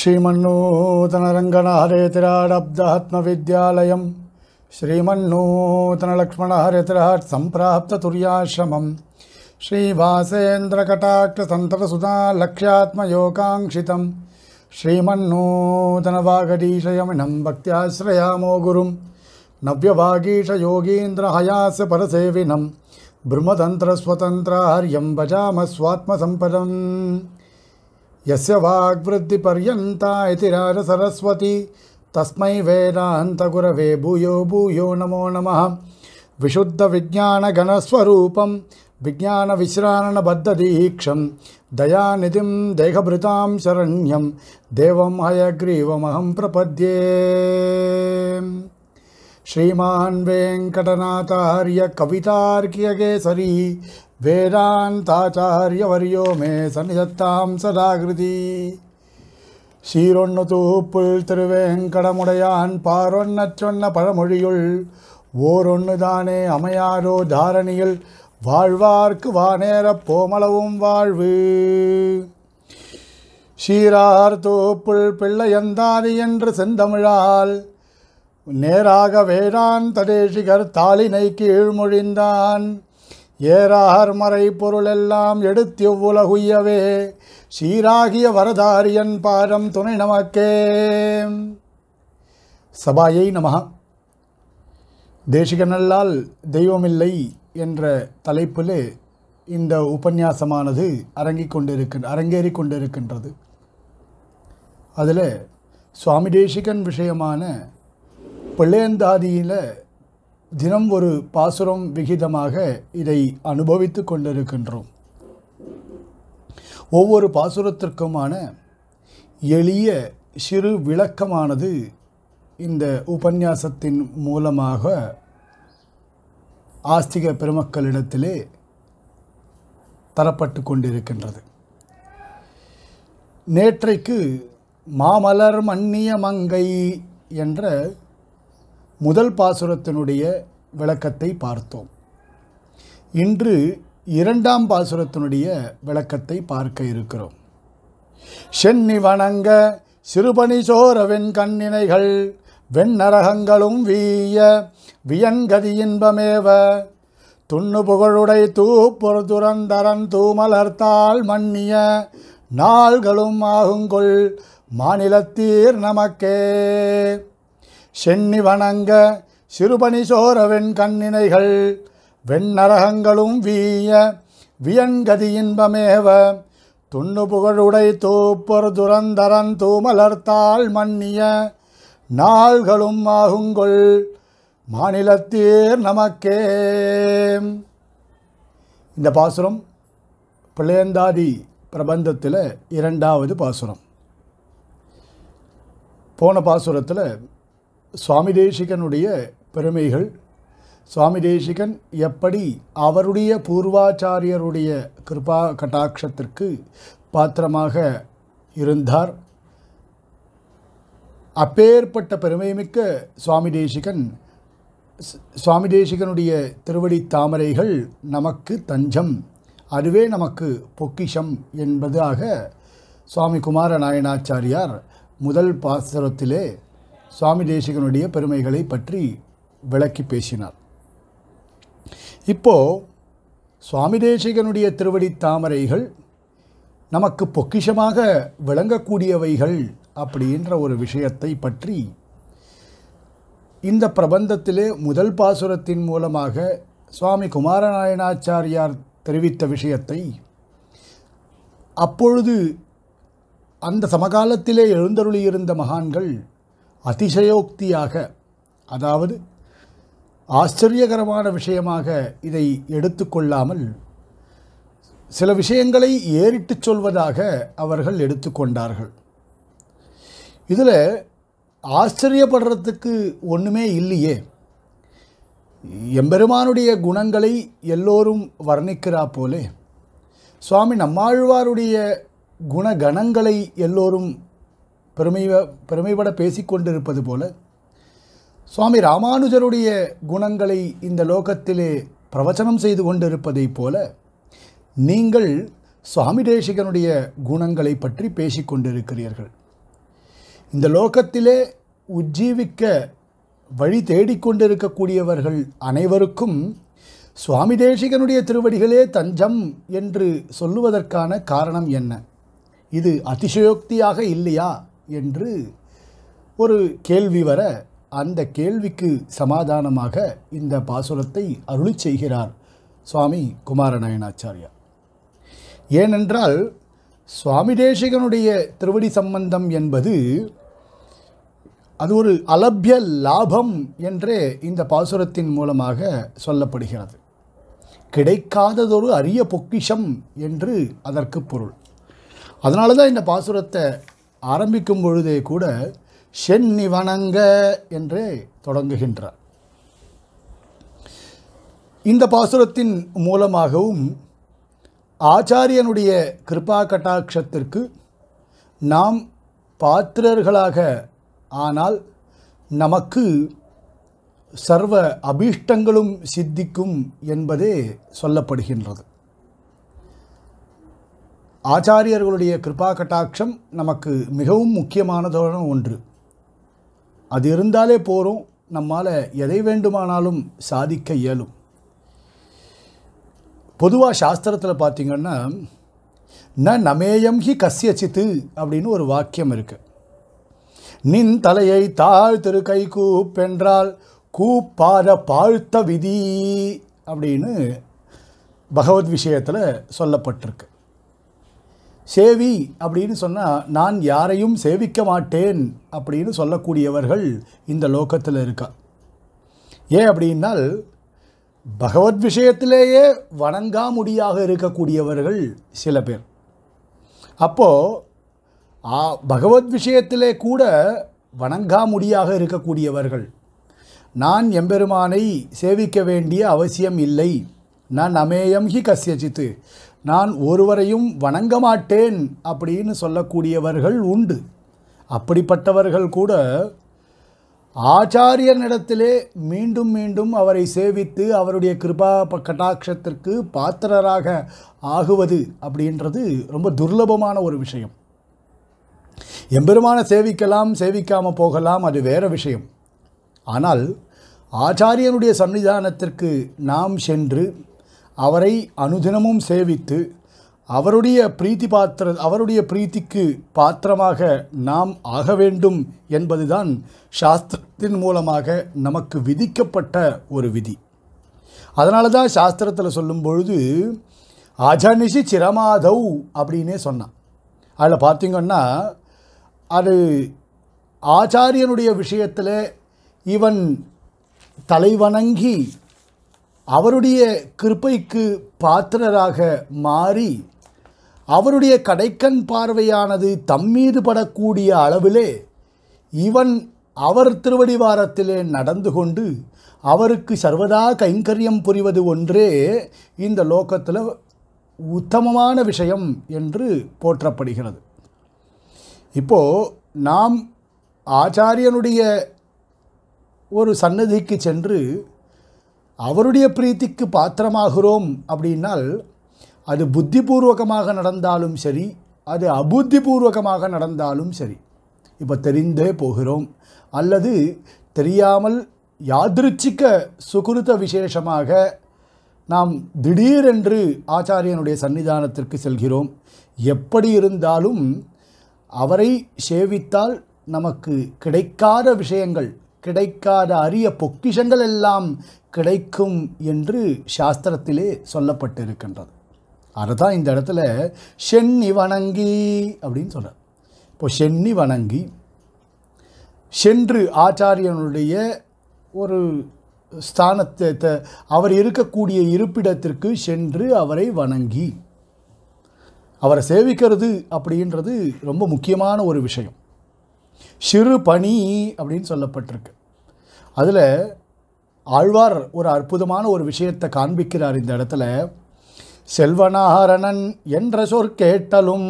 श्रीमन्नूतनरङ्गणहरितिराड् अब्दहत्मविद्यालयं श्रीमन्नूतनलक्ष्मणहरितिराट् सम्प्राप्ततुर्याश्रमं श्रीवासेन्द्रकटाक्षतन्त्रसुधालक्ष्यात्मयोकाङ्क्षितं श्रीमन्नूतनवाघटीशयमिनं भक्त्याश्रयामो गुरुं नव्यवागीशयोगीन्द्रहयासपरसेविनं परसेविनं ब्रह्मतन्त्रस्वतन्त्रहर्यं भजामस्वात्मसम्पदम् यस्य सरस्वती तस्मै वेदान्तगुरवे भूयो भूयो नमो नमः विशुद्धविज्ञानगणस्वरूपं विज्ञानविश्राननबद्धदीक्षं दयानिधिं देहभृतां शरण्यं देवम् हयग्रीवमहं प्रपद्ये श्रीमान् वेङ्कटनाथार्यकवितार्क्यगेसरी வேதாந்தாச்சாரியவரியோ மே சன்னிதத்தாம் சதாகிருதி சீரொன்னு தூப்புள் திருவேங்கடமுடையான் பாரொன்ன சொன்ன பழமொழியுள் ஓரொன்னுதானே தானே அமையாரோ தாரணியில் வாழ்வார்க்கு வானேரப் போமளவும் வாழ்வு சீரார் தூப்புள் பிள்ளையந்தாதி என்று செந்தமிழால் நேராக வேடான் ததேசிகர் தாளினை கீழ்மொழிந்தான் ஏறாகர் மறை பொருளெல்லாம் எடுத்தியவ்வுலகுய்யவே சீராகிய வரதாரியன் பாரம் துணை நமக்கே சபாயை நமகா தேசிகனல்லால் தெய்வமில்லை என்ற தலைப்பில் இந்த உபன்யாசமானது அரங்கிக் கொண்டிருக்க அரங்கேறி கொண்டிருக்கின்றது அதில் சுவாமி தேசிகன் விஷயமான பிள்ளையந்தாதியில் தினம் ஒரு பாசுரம் விகிதமாக இதை அனுபவித்து கொண்டிருக்கின்றோம் ஒவ்வொரு பாசுரத்திற்குமான எளிய சிறு விளக்கமானது இந்த உபன்யாசத்தின் மூலமாக ஆஸ்திக பெருமக்களிடத்திலே தரப்பட்டு கொண்டிருக்கின்றது நேற்றைக்கு மாமலர் மன்னிய மங்கை என்ற முதல் பாசுரத்தினுடைய விளக்கத்தை பார்த்தோம் இன்று இரண்டாம் பாசுரத்தினுடைய விளக்கத்தை பார்க்க இருக்கிறோம் சென்னி வணங்க சிறுபணி சோரவின் கண்ணினைகள் வெண்ணரகங்களும் வீய வியன்கதி இன்பமேவ துண்ணு புகழுடை தூப்பொரு துரந்தரன் தூமலர்த்தால் மன்னிய நாள்களும் ஆகுங்கொள் மாநிலத்தீர் நமக்கே சென்னி வணங்க சிறுபணி சோர கண்ணினைகள் வெண்ணரகங்களும் வீய வியன்கதி இன்பமேவ துண்ணு புகழுடை தூப்பொரு துரந்தரன் தூமலர்த்தாள் மன்னிய நாள்களும் ஆகுங்கொள் மாநிலத்தீர் நமக்கே இந்த பாசுரம் பிள்ளையந்தாதி பிரபந்தத்தில் இரண்டாவது பாசுரம் போன பாசுரத்தில் சுவாமி தேசிகனுடைய பெருமைகள் சுவாமி தேசிகன் எப்படி அவருடைய பூர்வாச்சாரியருடைய கிருபா கட்டாட்சத்திற்கு பாத்திரமாக இருந்தார் அப்பேற்பட்ட பெருமைமிக்க சுவாமி தேசிகன் சுவாமி தேசிகனுடைய திருவடி தாமரைகள் நமக்கு தஞ்சம் அதுவே நமக்கு பொக்கிஷம் என்பதாக சுவாமி குமார நாயனாச்சாரியார் முதல் பாசுரத்திலே சுவாமி தேசிகனுடைய பெருமைகளை பற்றி விளக்கி பேசினார் இப்போ சுவாமி தேசிகனுடைய திருவடி தாமரைகள் நமக்கு பொக்கிஷமாக விளங்கக்கூடியவைகள் அப்படின்ற ஒரு விஷயத்தை பற்றி இந்த பிரபந்தத்திலே முதல் பாசுரத்தின் மூலமாக சுவாமி குமாரநாயணாச்சாரியார் தெரிவித்த விஷயத்தை அப்பொழுது அந்த சமகாலத்திலே எழுந்தருளியிருந்த மகான்கள் அதிசயோக்தியாக அதாவது ஆச்சரியகரமான விஷயமாக இதை எடுத்துக்கொள்ளாமல் சில விஷயங்களை ஏறிட்டு சொல்வதாக அவர்கள் எடுத்துக்கொண்டார்கள் இதில் ஆச்சரியப்படுறதுக்கு ஒன்றுமே இல்லையே எம்பெருமானுடைய குணங்களை எல்லோரும் வர்ணிக்கிறா போலே சுவாமி நம்மாழ்வாருடைய குணகணங்களை எல்லோரும் பெருமை பெருமைப்பட பேசிக்கொண்டிருப்பது போல சுவாமி ராமானுஜருடைய குணங்களை இந்த லோகத்திலே பிரவச்சனம் செய்து கொண்டிருப்பதைப் போல நீங்கள் சுவாமி தேசிகனுடைய குணங்களை பற்றி பேசிக்கொண்டிருக்கிறீர்கள் இந்த லோகத்திலே உஜ்ஜீவிக்க வழி தேடிக்கொண்டிருக்கக்கூடியவர்கள் அனைவருக்கும் சுவாமி தேசிகனுடைய திருவடிகளே தஞ்சம் என்று சொல்லுவதற்கான காரணம் என்ன இது அதிசயோக்தியாக இல்லையா என்று ஒரு கேள்வி வர அந்த கேள்விக்கு சமாதானமாக இந்த பாசுரத்தை அருளி செய்கிறார் சுவாமி குமாரநாயனாச்சாரியா ஏனென்றால் சுவாமி தேசிகனுடைய திருவடி சம்பந்தம் என்பது அது ஒரு அலபிய லாபம் என்றே இந்த பாசுரத்தின் மூலமாக சொல்லப்படுகிறது கிடைக்காததொரு அரிய பொக்கிஷம் என்று அதற்கு பொருள் அதனால தான் இந்த பாசுரத்தை ஆரம்பிக்கும் பொழுதே கூட சென்னி வணங்க என்றே தொடங்குகின்றார் இந்த பாசுரத்தின் மூலமாகவும் ஆச்சாரியனுடைய கிருபா கட்டாட்சத்திற்கு நாம் பாத்திரர்களாக ஆனால் நமக்கு சர்வ அபீஷ்டங்களும் சித்திக்கும் என்பதே சொல்லப்படுகின்றது ஆச்சாரியர்களுடைய கிருபா கட்டாட்சம் நமக்கு மிகவும் முக்கியமானதான ஒன்று அது இருந்தாலே போகிறோம் நம்மால் எதை வேண்டுமானாலும் சாதிக்க இயலும் பொதுவாக சாஸ்திரத்தில் பார்த்திங்கன்னா ந நமேயம் ஹி சித்து அப்படின்னு ஒரு வாக்கியம் இருக்குது நின் தலையை தாழ் திரு கை கூப்பென்றால் கூப்பார பாழ்த்த விதி அப்படின்னு பகவத் விஷயத்தில் சொல்லப்பட்டிருக்கு சேவி அப்படின்னு சொன்னால் நான் யாரையும் சேவிக்க மாட்டேன் அப்படின்னு சொல்லக்கூடியவர்கள் இந்த லோக்கத்தில் இருக்கா ஏன் அப்படின்னால் பகவத் விஷயத்திலேயே வணங்காமுடியாக இருக்கக்கூடியவர்கள் சில பேர் அப்போது பகவத் விஷயத்திலே கூட வணங்காமுடியாக இருக்கக்கூடியவர்கள் நான் எம்பெருமானை சேவிக்க வேண்டிய அவசியம் இல்லை நான் அமேயம் ஹி கசியஜித்து நான் ஒருவரையும் வணங்க மாட்டேன் அப்படின்னு சொல்லக்கூடியவர்கள் உண்டு அப்படிப்பட்டவர்கள் கூட ஆச்சாரியனிடத்திலே மீண்டும் மீண்டும் அவரை சேவித்து அவருடைய கிருபா கட்டாட்சத்திற்கு பாத்திரராக ஆகுவது அப்படின்றது ரொம்ப துர்லபமான ஒரு விஷயம் எம்பெருமான சேவிக்கலாம் சேவிக்காமல் போகலாம் அது வேறு விஷயம் ஆனால் ஆச்சாரியனுடைய சன்னிதானத்திற்கு நாம் சென்று அவரை அனுதினமும் சேவித்து அவருடைய பிரீத்தி பாத்திர அவருடைய பிரீத்திக்கு பாத்திரமாக நாம் ஆக வேண்டும் என்பதுதான் சாஸ்திரத்தின் மூலமாக நமக்கு விதிக்கப்பட்ட ஒரு விதி அதனால தான் சாஸ்திரத்தில் சொல்லும் பொழுது அஜனிஷி சிரமாதவ் அப்படின்னே சொன்னான் அதில் பார்த்திங்கன்னா அது ஆச்சாரியனுடைய விஷயத்தில் இவன் தலைவணங்கி அவருடைய கிருப்பைக்கு பாத்திரராக மாறி அவருடைய கடைக்கண் பார்வையானது தம்மீது படக்கூடிய அளவிலே இவன் அவர் திருவடிவாரத்திலே நடந்து கொண்டு அவருக்கு சர்வதா கைங்கரியம் புரிவது ஒன்றே இந்த லோகத்தில் உத்தமமான விஷயம் என்று போற்றப்படுகிறது இப்போது நாம் ஆச்சாரியனுடைய ஒரு சன்னதிக்கு சென்று அவருடைய பிரீத்திக்கு பாத்திரமாகிறோம் அப்படின்னால் அது புத்திபூர்வகமாக நடந்தாலும் சரி அது அபுத்திபூர்வகமாக நடந்தாலும் சரி இப்போ தெரிந்தே போகிறோம் அல்லது தெரியாமல் யாதிருச்சிக்க சுகுருத்த விசேஷமாக நாம் திடீரென்று ஆச்சாரியனுடைய சன்னிதானத்திற்கு செல்கிறோம் எப்படி இருந்தாலும் அவரை சேவித்தால் நமக்கு கிடைக்காத விஷயங்கள் கிடைக்காத அரிய பொக்கிஷங்கள் எல்லாம் கிடைக்கும் என்று சாஸ்திரத்திலே சொல்லப்பட்டிருக்கின்றது அதுதான் இந்த இடத்துல சென்னி வணங்கி அப்படின்னு சொல்கிறார் இப்போ சென்னி வணங்கி சென்று ஆச்சாரியனுடைய ஒரு ஸ்தானத்தை அவர் இருக்கக்கூடிய இருப்பிடத்திற்கு சென்று அவரை வணங்கி அவரை சேவிக்கிறது அப்படின்றது ரொம்ப முக்கியமான ஒரு விஷயம் சிறு பணி அப்படின்னு சொல்லப்பட்டிருக்கு அதில் ஆழ்வார் ஒரு அற்புதமான ஒரு விஷயத்தை காண்பிக்கிறார் இந்த இடத்துல செல்வனாரணன் என்ற சொற் கேட்டலும்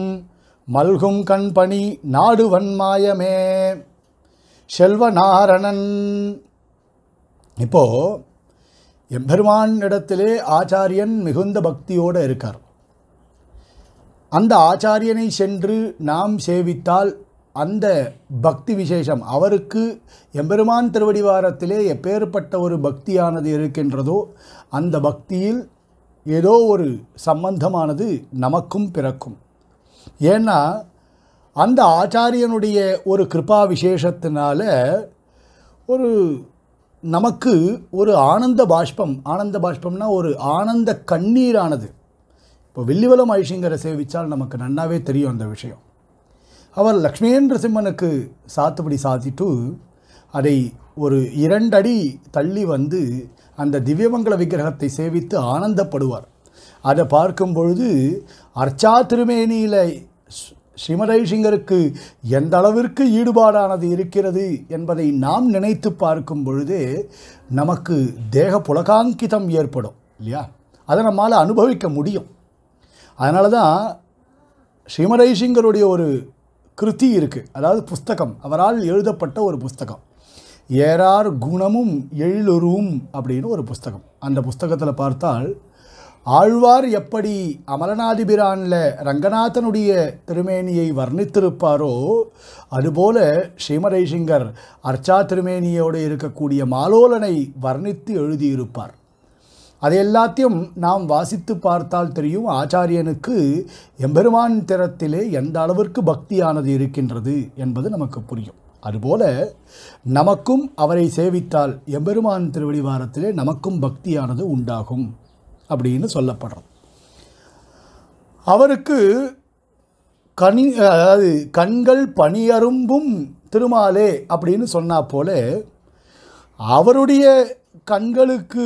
மல்கும் கண் பணி நாடு வன்மாயமே செல்வநாரணன் இப்போது எம்பெருமான் இடத்திலே ஆச்சாரியன் மிகுந்த பக்தியோடு இருக்கார் அந்த ஆச்சாரியனை சென்று நாம் சேவித்தால் அந்த பக்தி விசேஷம் அவருக்கு எம்பெருமான் திருவடிவாரத்திலே எப்பேற்பட்ட ஒரு பக்தியானது இருக்கின்றதோ அந்த பக்தியில் ஏதோ ஒரு சம்பந்தமானது நமக்கும் பிறக்கும் ஏன்னா அந்த ஆச்சாரியனுடைய ஒரு கிருபா விசேஷத்தினால ஒரு நமக்கு ஒரு ஆனந்த பாஷ்பம் ஆனந்த பாஷ்பம்னா ஒரு ஆனந்த கண்ணீரானது இப்போ வில்லிவலம் ஐஷிங்கரை சேவித்தால் நமக்கு நன்னாவே தெரியும் அந்த விஷயம் அவர் லக்ஷ்மேந்திர சிம்மனுக்கு சாத்துபடி சாத்திட்டு அதை ஒரு இரண்டடி தள்ளி வந்து அந்த திவ்யமங்கல விக்கிரகத்தை சேவித்து ஆனந்தப்படுவார் அதை பார்க்கும் பொழுது அர்ச்சா திருமேனியில் ஸ்ரீமதைசிங்கருக்கு எந்த அளவிற்கு ஈடுபாடானது இருக்கிறது என்பதை நாம் நினைத்து பார்க்கும் பொழுதே நமக்கு தேக புலகாங்கிதம் ஏற்படும் இல்லையா அதை நம்மால் அனுபவிக்க முடியும் அதனால தான் ஸ்ரீமதைசிங்கருடைய ஒரு கிருதி இருக்குது அதாவது புஸ்தகம் அவரால் எழுதப்பட்ட ஒரு புஸ்தகம் ஏறார் குணமும் எழிலுருவும் அப்படின்னு ஒரு புஸ்தகம் அந்த புஸ்தகத்தில் பார்த்தால் ஆழ்வார் எப்படி அமலநாதிபிரானில் ரங்கநாதனுடைய திருமேனியை வர்ணித்திருப்பாரோ அதுபோல ஸ்ரீமரைசிங்கர் அர்ச்சா திருமேனியோடு இருக்கக்கூடிய மாலோலனை வர்ணித்து எழுதியிருப்பார் அதை எல்லாத்தையும் நாம் வாசித்து பார்த்தால் தெரியும் ஆச்சாரியனுக்கு எம்பெருமான் திறத்திலே எந்த அளவிற்கு பக்தியானது இருக்கின்றது என்பது நமக்கு புரியும் அதுபோல நமக்கும் அவரை சேவித்தால் எம்பெருமான் திருவடிவாரத்திலே நமக்கும் பக்தியானது உண்டாகும் அப்படின்னு சொல்லப்படுறோம் அவருக்கு கனி அதாவது கண்கள் பணியரும்பும் திருமாலே அப்படின்னு சொன்னா போல அவருடைய கண்களுக்கு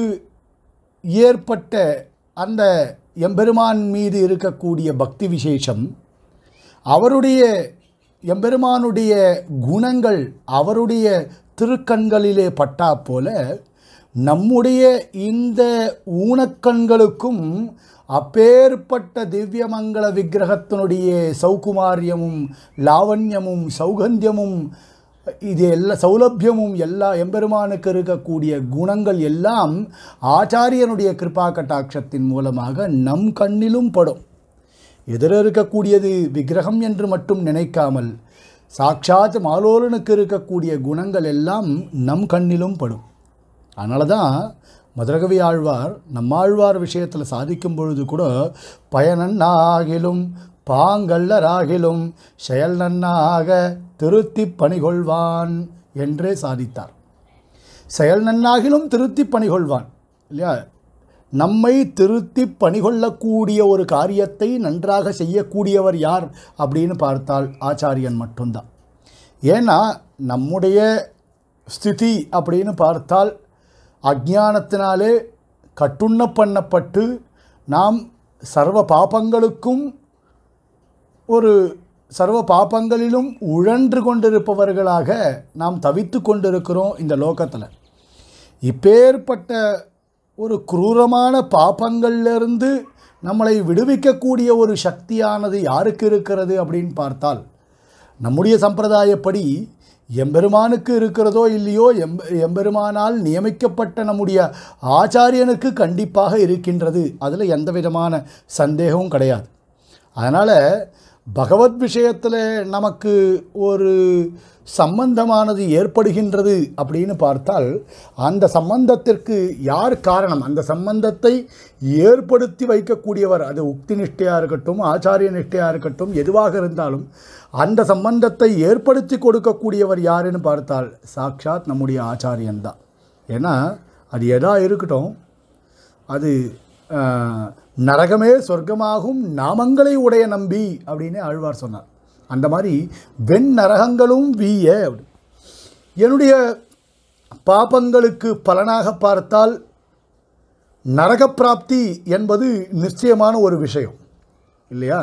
ஏற்பட்ட அந்த எம்பெருமான் மீது இருக்கக்கூடிய பக்தி விசேஷம் அவருடைய எம்பெருமானுடைய குணங்கள் அவருடைய திருக்கண்களிலே பட்டா போல நம்முடைய இந்த ஊனக்கண்களுக்கும் அப்பேற்பட்ட திவ்யமங்கள விக்கிரகத்தினுடைய சௌகுமாரியமும் லாவண்யமும் சௌகந்தியமும் இது எல்லா சௌலபியமும் எல்லா எம்பெருமானுக்கு இருக்கக்கூடிய குணங்கள் எல்லாம் ஆச்சாரியனுடைய கிருபா கட்டாட்சத்தின் மூலமாக நம் கண்ணிலும் படும் எதிர இருக்கக்கூடியது விக்கிரகம் என்று மட்டும் நினைக்காமல் சாட்சாத் மாலோலனுக்கு இருக்கக்கூடிய குணங்கள் எல்லாம் நம் கண்ணிலும் படும் அதனால தான் மதுரகவி ஆழ்வார் நம்மாழ்வார் விஷயத்தில் சாதிக்கும் பொழுது கூட பயனன்னாகிலும் பாங்கல்லராகிலும் செயல் நன்னாக திருத்தி பணிகொள்வான் என்றே சாதித்தார் செயல் நன்னாகிலும் திருத்தி பணிகொள்வான் இல்லையா நம்மை திருத்தி பணிகொள்ளக்கூடிய ஒரு காரியத்தை நன்றாக செய்யக்கூடியவர் யார் அப்படின்னு பார்த்தால் ஆச்சாரியன் மட்டும்தான் ஏன்னா நம்முடைய ஸ்திதி அப்படின்னு பார்த்தால் அஜானத்தினாலே கட்டுண்ண பண்ணப்பட்டு நாம் சர்வ பாபங்களுக்கும் ஒரு சர்வ பாப்பங்களிலும் உழன்று கொண்டிருப்பவர்களாக நாம் தவித்து கொண்டிருக்கிறோம் இந்த லோகத்தில் இப்பேற்பட்ட ஒரு குரூரமான பாப்பங்கள்லேருந்து நம்மளை விடுவிக்கக்கூடிய ஒரு சக்தியானது யாருக்கு இருக்கிறது அப்படின்னு பார்த்தால் நம்முடைய சம்பிரதாயப்படி எம்பெருமானுக்கு இருக்கிறதோ இல்லையோ எம் எம்பெருமானால் நியமிக்கப்பட்ட நம்முடைய ஆச்சாரியனுக்கு கண்டிப்பாக இருக்கின்றது அதில் எந்த விதமான சந்தேகமும் கிடையாது அதனால் பகவத் விஷயத்தில் நமக்கு ஒரு சம்பந்தமானது ஏற்படுகின்றது அப்படின்னு பார்த்தால் அந்த சம்பந்தத்திற்கு யார் காரணம் அந்த சம்பந்தத்தை ஏற்படுத்தி வைக்கக்கூடியவர் அது உக்தி நிஷ்டையாக இருக்கட்டும் ஆச்சாரிய நிஷ்டையாக இருக்கட்டும் எதுவாக இருந்தாலும் அந்த சம்பந்தத்தை ஏற்படுத்தி கொடுக்கக்கூடியவர் யாருன்னு பார்த்தால் சாக்ஷாத் நம்முடைய ஆச்சாரியன்தான் ஏன்னா அது எதா இருக்கட்டும் அது நரகமே சொர்க்கமாகும் நாமங்களை உடைய நம்பி அப்படின்னு ஆழ்வார் சொன்னார் அந்த மாதிரி வெண் நரகங்களும் வீய என்னுடைய பாபங்களுக்கு பலனாக பார்த்தால் நரகப்பிராப்தி என்பது நிச்சயமான ஒரு விஷயம் இல்லையா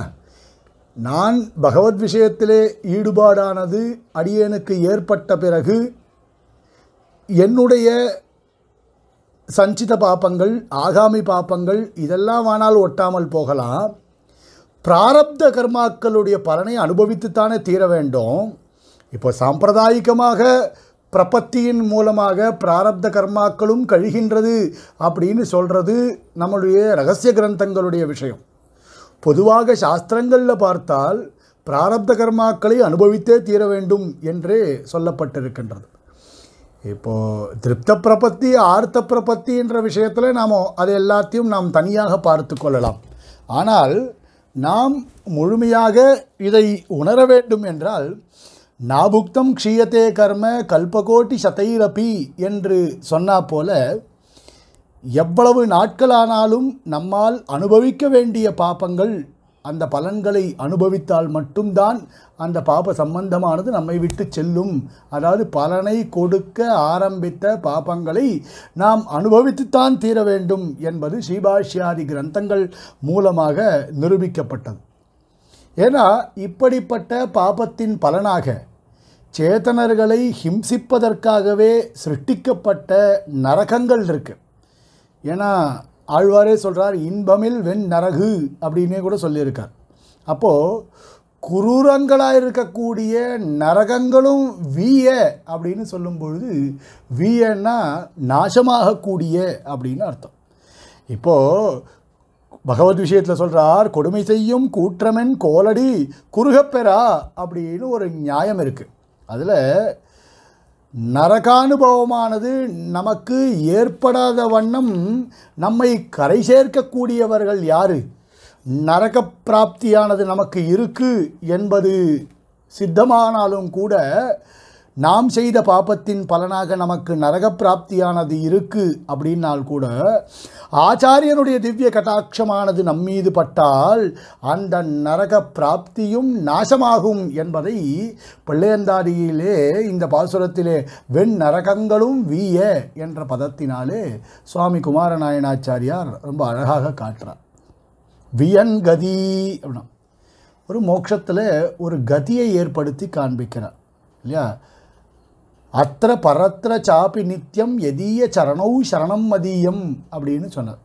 நான் பகவத் விஷயத்திலே ஈடுபாடானது அடியேனுக்கு ஏற்பட்ட பிறகு என்னுடைய சஞ்சித பாப்பங்கள் ஆகாமி பாப்பங்கள் இதெல்லாம் ஆனால் ஒட்டாமல் போகலாம் பிராரப்த கர்மாக்களுடைய பலனை அனுபவித்துத்தானே தீர வேண்டும் இப்போ சாம்பிரதாயிகமாக பிரபத்தியின் மூலமாக பிராரப்த கர்மாக்களும் கழிகின்றது அப்படின்னு சொல்கிறது நம்மளுடைய ரகசிய கிரந்தங்களுடைய விஷயம் பொதுவாக சாஸ்திரங்களில் பார்த்தால் பிராரப்த கர்மாக்களை அனுபவித்தே தீர வேண்டும் என்றே சொல்லப்பட்டிருக்கின்றது இப்போது திருப்த பிரபத்தி ஆர்த்த பிரபத்தின்ற விஷயத்தில் நாம் அது எல்லாத்தையும் நாம் தனியாக பார்த்து கொள்ளலாம் ஆனால் நாம் முழுமையாக இதை உணர வேண்டும் என்றால் நாபுக்தம் க்ஷீயத்தே கர்ம கல்பகோட்டி சதைரபி என்று சொன்னா போல எவ்வளவு நாட்களானாலும் நம்மால் அனுபவிக்க வேண்டிய பாப்பங்கள் அந்த பலன்களை அனுபவித்தால் மட்டும்தான் அந்த பாப சம்பந்தமானது நம்மை விட்டு செல்லும் அதாவது பலனை கொடுக்க ஆரம்பித்த பாபங்களை நாம் அனுபவித்துத்தான் தீர வேண்டும் என்பது ஸ்ரீபாஷ்யாதி கிரந்தங்கள் மூலமாக நிரூபிக்கப்பட்டது ஏன்னா இப்படிப்பட்ட பாபத்தின் பலனாக சேத்தனர்களை ஹிம்சிப்பதற்காகவே சிருஷ்டிக்கப்பட்ட நரகங்கள் இருக்குது ஏன்னா ஆழ்வாரே சொல்கிறார் இன்பமில் வெண் நரகு அப்படின்னே கூட சொல்லியிருக்கார் அப்போது குரூரங்களாக இருக்கக்கூடிய நரகங்களும் வீய அப்படின்னு சொல்லும் பொழுது வீயன்னா நாசமாகக்கூடிய அப்படின்னு அர்த்தம் இப்போது பகவத் விஷயத்தில் சொல்கிறார் கொடுமை செய்யும் கூற்றமென் கோலடி குறுகப்பெறா அப்படின்னு ஒரு நியாயம் இருக்குது அதில் நரகானுபவமானது நமக்கு ஏற்படாத வண்ணம் நம்மை கரை சேர்க்கக்கூடியவர்கள் யாரு நரக பிராப்தியானது நமக்கு இருக்குது என்பது சித்தமானாலும் கூட நாம் செய்த பாபத்தின் பலனாக நமக்கு நரகப்பிராப்தியானது இருக்குது அப்படின்னால் கூட ஆச்சாரியனுடைய திவ்ய கட்டாட்சமானது நம்மீது பட்டால் அந்த நரக பிராப்தியும் நாசமாகும் என்பதை பிள்ளையந்தாடியிலே இந்த பாசுரத்திலே வெண் நரகங்களும் வீய என்ற பதத்தினாலே சுவாமி குமாரநாயனாச்சாரியார் ரொம்ப அழகாக காட்டுறார் வியன் கதி அப்படின்னா ஒரு மோட்சத்தில் ஒரு கதியை ஏற்படுத்தி காண்பிக்கிறார் இல்லையா அத்திர பரத்திர சாப்பி நித்தியம் எதீய சரணௌ சரணம் மதியம் அப்படின்னு சொன்னார்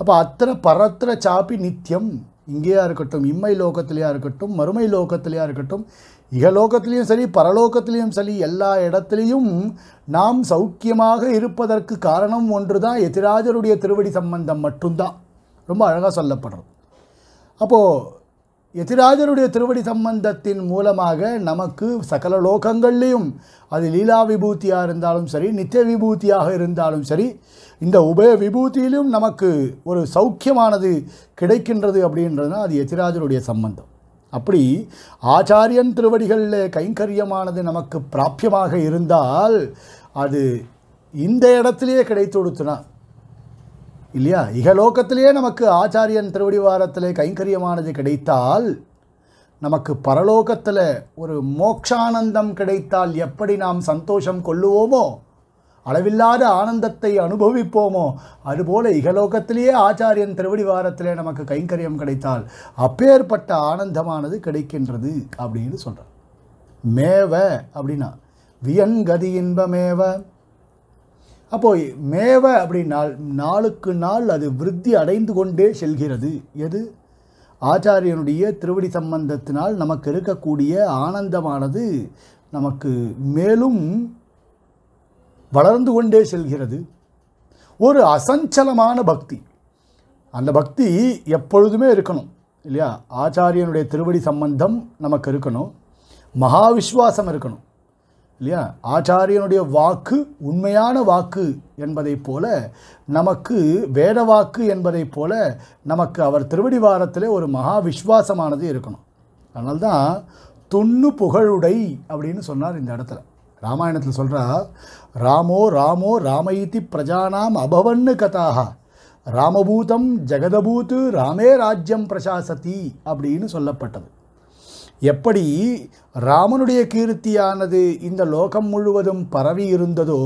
அப்போ அத்திர பரத்திர சாப்பி நித்தியம் இங்கேயா இருக்கட்டும் இம்மை லோகத்திலேயா இருக்கட்டும் மறுமை லோகத்திலேயா இருக்கட்டும் இகலோகத்திலையும் சரி பரலோகத்திலையும் சரி எல்லா இடத்துலையும் நாம் சௌக்கியமாக இருப்பதற்கு காரணம் ஒன்று தான் எதிராஜருடைய திருவடி சம்பந்தம் மட்டும்தான் ரொம்ப அழகாக சொல்லப்படுறது அப்போது எதிராஜனுடைய திருவடி சம்பந்தத்தின் மூலமாக நமக்கு சகல லோகங்கள்லேயும் அது லீலா விபூத்தியாக இருந்தாலும் சரி நித்திய விபூத்தியாக இருந்தாலும் சரி இந்த உபய விபூத்தியிலும் நமக்கு ஒரு சௌக்கியமானது கிடைக்கின்றது அப்படின்றதுனா அது எதிராஜனுடைய சம்பந்தம் அப்படி ஆச்சாரியன் திருவடிகளில் கைங்கரியமானது நமக்கு பிராப்பியமாக இருந்தால் அது இந்த இடத்துலையே கிடைத்து கொடுத்துனா இல்லையா இகலோகத்திலேயே நமக்கு ஆச்சாரியன் திருவடிவாரத்திலே கைங்கரியமானது கிடைத்தால் நமக்கு பரலோகத்தில் ஒரு மோக்ஷானந்தம் கிடைத்தால் எப்படி நாம் சந்தோஷம் கொள்ளுவோமோ அளவில்லாத ஆனந்தத்தை அனுபவிப்போமோ அதுபோல இகலோகத்திலேயே ஆச்சாரியன் திருவடிவாரத்திலே நமக்கு கைங்கரியம் கிடைத்தால் அப்பேற்பட்ட ஆனந்தமானது கிடைக்கின்றது அப்படின்னு சொல்கிறார் மேவ அப்படின்னா வியன்கதி இன்பமேவ அப்போது மேவ அப்படின்னால் நாளுக்கு நாள் அது விருத்தி அடைந்து கொண்டே செல்கிறது எது ஆச்சாரியனுடைய திருவடி சம்பந்தத்தினால் நமக்கு இருக்கக்கூடிய ஆனந்தமானது நமக்கு மேலும் வளர்ந்து கொண்டே செல்கிறது ஒரு அசஞ்சலமான பக்தி அந்த பக்தி எப்பொழுதுமே இருக்கணும் இல்லையா ஆச்சாரியனுடைய திருவடி சம்பந்தம் நமக்கு இருக்கணும் மகாவிஸ்வாசம் இருக்கணும் இல்லையா ஆச்சாரியனுடைய வாக்கு உண்மையான வாக்கு என்பதைப் போல நமக்கு வேத வாக்கு என்பதைப் போல நமக்கு அவர் திருவடி வாரத்தில் ஒரு மகா விஸ்வாசமானது இருக்கணும் அதனால்தான் தொன்னு புகழுடை அப்படின்னு சொன்னார் இந்த இடத்துல ராமாயணத்தில் சொல்கிறா ராமோ ராமோ ராமயித்தி பிரஜானாம் அபவன்னு கதாகா ராமபூதம் ஜெகதபூத்து ராமே ராஜ்யம் பிரசாசதி அப்படின்னு சொல்லப்பட்டது எப்படி ராமனுடைய கீர்த்தியானது இந்த லோகம் முழுவதும் பரவி இருந்ததோ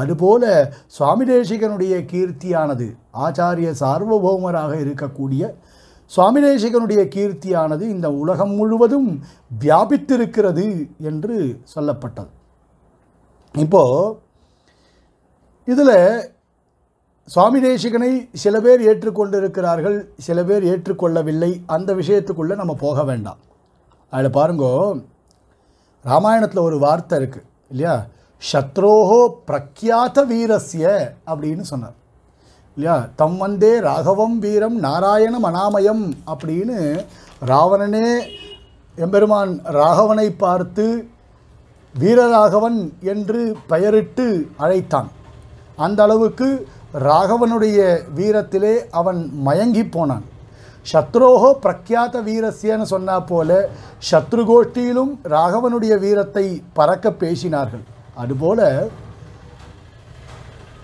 அதுபோல சுவாமி தேசிகனுடைய கீர்த்தியானது ஆச்சாரிய சார்வபௌமராக இருக்கக்கூடிய சுவாமி தேசிகனுடைய கீர்த்தியானது இந்த உலகம் முழுவதும் வியாபித்திருக்கிறது என்று சொல்லப்பட்டது இப்போது இதில் சுவாமி தேசிகனை சில பேர் ஏற்றுக்கொண்டிருக்கிறார்கள் சில பேர் ஏற்றுக்கொள்ளவில்லை அந்த விஷயத்துக்குள்ளே நம்ம போக வேண்டாம் அதில் பாருங்கோ ராமாயணத்தில் ஒரு வார்த்தை இருக்குது இல்லையா சத்ரோஹோ பிரக்யாத வீரஸ்ய அப்படின்னு சொன்னார் இல்லையா தம் வந்தே ராகவம் வீரம் நாராயணம் அனாமயம் அப்படின்னு ராவணனே எம்பெருமான் ராகவனை பார்த்து வீரராகவன் என்று பெயரிட்டு அழைத்தான் அந்த அளவுக்கு ராகவனுடைய வீரத்திலே அவன் மயங்கி போனான் சத்ரோகோ பிரக்யாத வீரசியன்னு சொன்னா போல சத்ருகோஷ்டியிலும் ராகவனுடைய வீரத்தை பறக்க பேசினார்கள் அதுபோல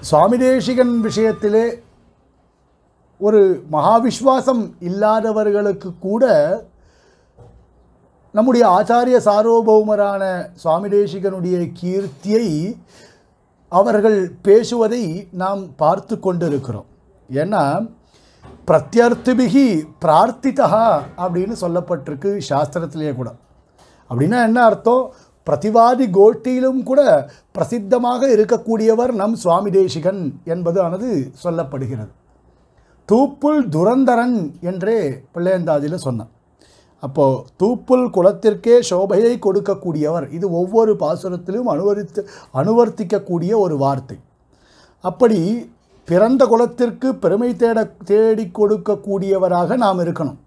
சுவாமி தேசிகன் விஷயத்திலே ஒரு மகாவிஸ்வாசம் இல்லாதவர்களுக்கு கூட நம்முடைய ஆச்சாரிய சார்வபௌமரான சுவாமி தேசிகனுடைய கீர்த்தியை அவர்கள் பேசுவதை நாம் பார்த்து கொண்டிருக்கிறோம் ஏன்னா பிரத்யர்த்திபிகி பிரார்த்திதா அப்படின்னு சொல்லப்பட்டிருக்கு சாஸ்திரத்திலேயே கூட அப்படின்னா என்ன அர்த்தம் பிரதிவாதி கோட்டியிலும் கூட பிரசித்தமாக இருக்கக்கூடியவர் நம் சுவாமி தேசிகன் என்பது ஆனது சொல்லப்படுகிறது தூப்புல் துரந்தரன் என்றே பிள்ளையந்தாதியில் சொன்னான் அப்போது தூப்புல் குலத்திற்கே சோபையை கொடுக்கக்கூடியவர் இது ஒவ்வொரு பாசுரத்திலும் அனுவரித்து அனுவர்த்திக்கக்கூடிய ஒரு வார்த்தை அப்படி பிறந்த குலத்திற்கு பெருமை தேட தேடி கொடுக்கக்கூடியவராக நாம் இருக்கணும்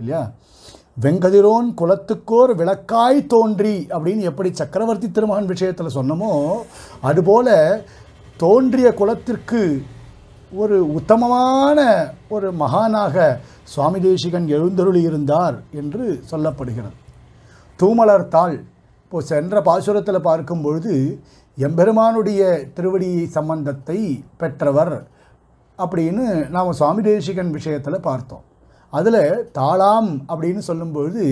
இல்லையா வெங்கதிரோன் குலத்துக்கோர் விளக்காய் தோன்றி அப்படின்னு எப்படி சக்கரவர்த்தி திருமகன் விஷயத்தில் சொன்னமோ அதுபோல தோன்றிய குலத்திற்கு ஒரு உத்தமமான ஒரு மகானாக சுவாமி தேசிகன் எழுந்தருளி இருந்தார் என்று சொல்லப்படுகிறது தூமலர் தாள் இப்போது சென்ற பாசுரத்தில் பார்க்கும் பொழுது எம்பெருமானுடைய திருவடி சம்பந்தத்தை பெற்றவர் அப்படின்னு நாம் சுவாமி தேசிகன் விஷயத்தில் பார்த்தோம் அதில் தாளாம் அப்படின்னு சொல்லும்பொழுது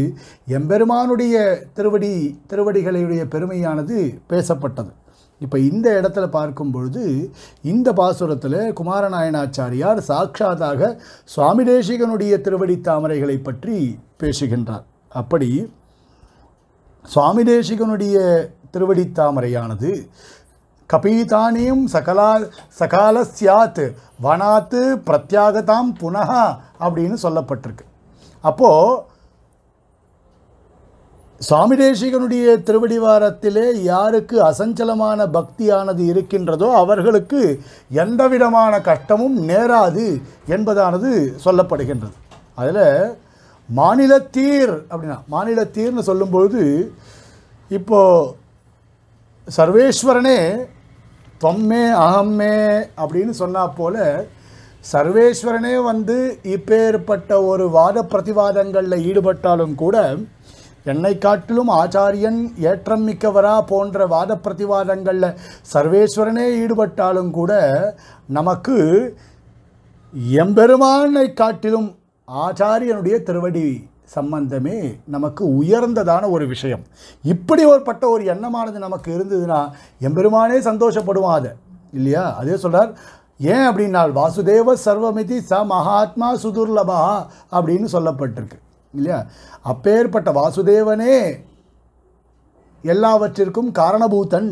எம்பெருமானுடைய திருவடி திருவடிகளுடைய பெருமையானது பேசப்பட்டது இப்போ இந்த இடத்துல பார்க்கும் பொழுது இந்த பாசுரத்தில் குமாரநாயனாச்சாரியார் சாட்சாதாக சுவாமி தேசிகனுடைய திருவடி தாமரைகளை பற்றி பேசுகின்றார் அப்படி சுவாமி தேசிகனுடைய திருவடித்தாமரையானது கபீதானியும் சகலா சகால சியாத் வனாத்து பிரத்யாகதாம் புனகா அப்படின்னு சொல்லப்பட்டிருக்கு அப்போது சுவாமி தேசிகனுடைய திருவடிவாரத்திலே யாருக்கு அசஞ்சலமான பக்தியானது இருக்கின்றதோ அவர்களுக்கு எந்த விதமான கஷ்டமும் நேராது என்பதானது சொல்லப்படுகின்றது அதில் மாநிலத்தீர் அப்படின்னா மாநிலத்தீர்னு சொல்லும்பொழுது இப்போது சர்வேஸ்வரனே தொம்மே அகம்மே அப்படின்னு சொன்னா போல சர்வேஸ்வரனே வந்து இப்பேற்பட்ட ஒரு வாத பிரதிவாதங்களில் ஈடுபட்டாலும் கூட என்னை காட்டிலும் ஆச்சாரியன் ஏற்றம் மிக்கவரா போன்ற வாத பிரதிவாதங்களில் சர்வேஸ்வரனே ஈடுபட்டாலும் கூட நமக்கு எம்பெருமானை காட்டிலும் ஆச்சாரியனுடைய திருவடி சம்பந்தமே நமக்கு உயர்ந்ததான ஒரு விஷயம் இப்படி ஒரு பட்ட ஒரு எண்ணமானது நமக்கு இருந்ததுன்னா எம்பெருமானே சந்தோஷப்படுவான் அதை இல்லையா அதே சொல்கிறார் ஏன் அப்படின்னால் வாசுதேவ சர்வமிதி ச மகாத்மா சுதுர்லபா அப்படின்னு சொல்லப்பட்டிருக்கு இல்லையா அப்பேற்பட்ட வாசுதேவனே எல்லாவற்றிற்கும் காரணபூத்தன்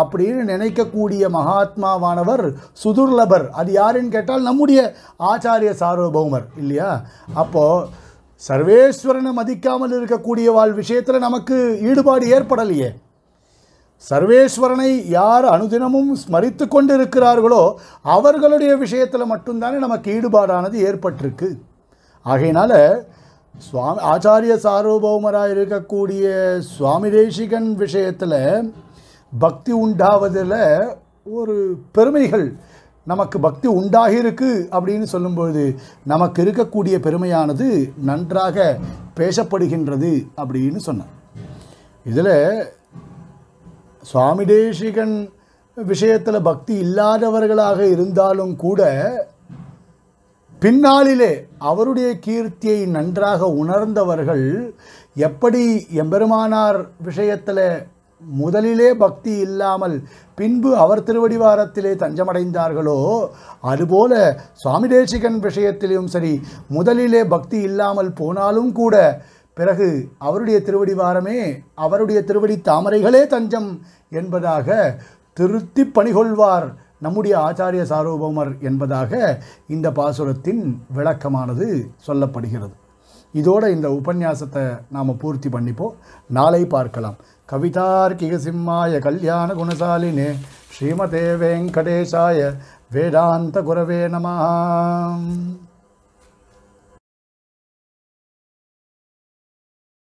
அப்படின்னு நினைக்கக்கூடிய மகாத்மாவானவர் சுதுர்லபர் அது யாருன்னு கேட்டால் நம்முடைய ஆச்சாரிய சார்வபௌமர் இல்லையா அப்போது சர்வேஸ்வரனை மதிக்காமல் இருக்கக்கூடிய வாழ் விஷயத்தில் நமக்கு ஈடுபாடு ஏற்படலையே சர்வேஸ்வரனை யார் அனுதினமும் ஸ்மரித்து கொண்டு இருக்கிறார்களோ அவர்களுடைய விஷயத்தில் மட்டும்தானே நமக்கு ஈடுபாடானது ஏற்பட்டிருக்கு ஆகையினால் சுவாமி ஆச்சாரிய சார்வபௌமராக இருக்கக்கூடிய சுவாமி தேசிகன் விஷயத்தில் பக்தி உண்டாவதில் ஒரு பெருமைகள் நமக்கு பக்தி உண்டாகியிருக்கு அப்படின்னு சொல்லும்பொழுது நமக்கு இருக்கக்கூடிய பெருமையானது நன்றாக பேசப்படுகின்றது அப்படின்னு சொன்னார் இதில் சுவாமி தேசிகன் விஷயத்தில் பக்தி இல்லாதவர்களாக இருந்தாலும் கூட பின்னாளிலே அவருடைய கீர்த்தியை நன்றாக உணர்ந்தவர்கள் எப்படி எம்பெருமானார் விஷயத்தில் முதலிலே பக்தி இல்லாமல் பின்பு அவர் திருவடிவாரத்திலே தஞ்சமடைந்தார்களோ அதுபோல சுவாமி தேசிகன் விஷயத்திலும் சரி முதலிலே பக்தி இல்லாமல் போனாலும் கூட பிறகு அவருடைய திருவடிவாரமே அவருடைய திருவடி தாமரைகளே தஞ்சம் என்பதாக திருத்தி பணிகொள்வார் நம்முடைய ஆச்சாரிய சாரோபமர் என்பதாக இந்த பாசுரத்தின் விளக்கமானது சொல்லப்படுகிறது இதோட இந்த உபன்யாசத்தை நாம் பூர்த்தி பண்ணிப்போம் நாளை பார்க்கலாம் कवितार्किकसिंहाय कल्याणगुणशालिने श्रीमते वेङ्कटेशाय वेदान्तगुरवे नमः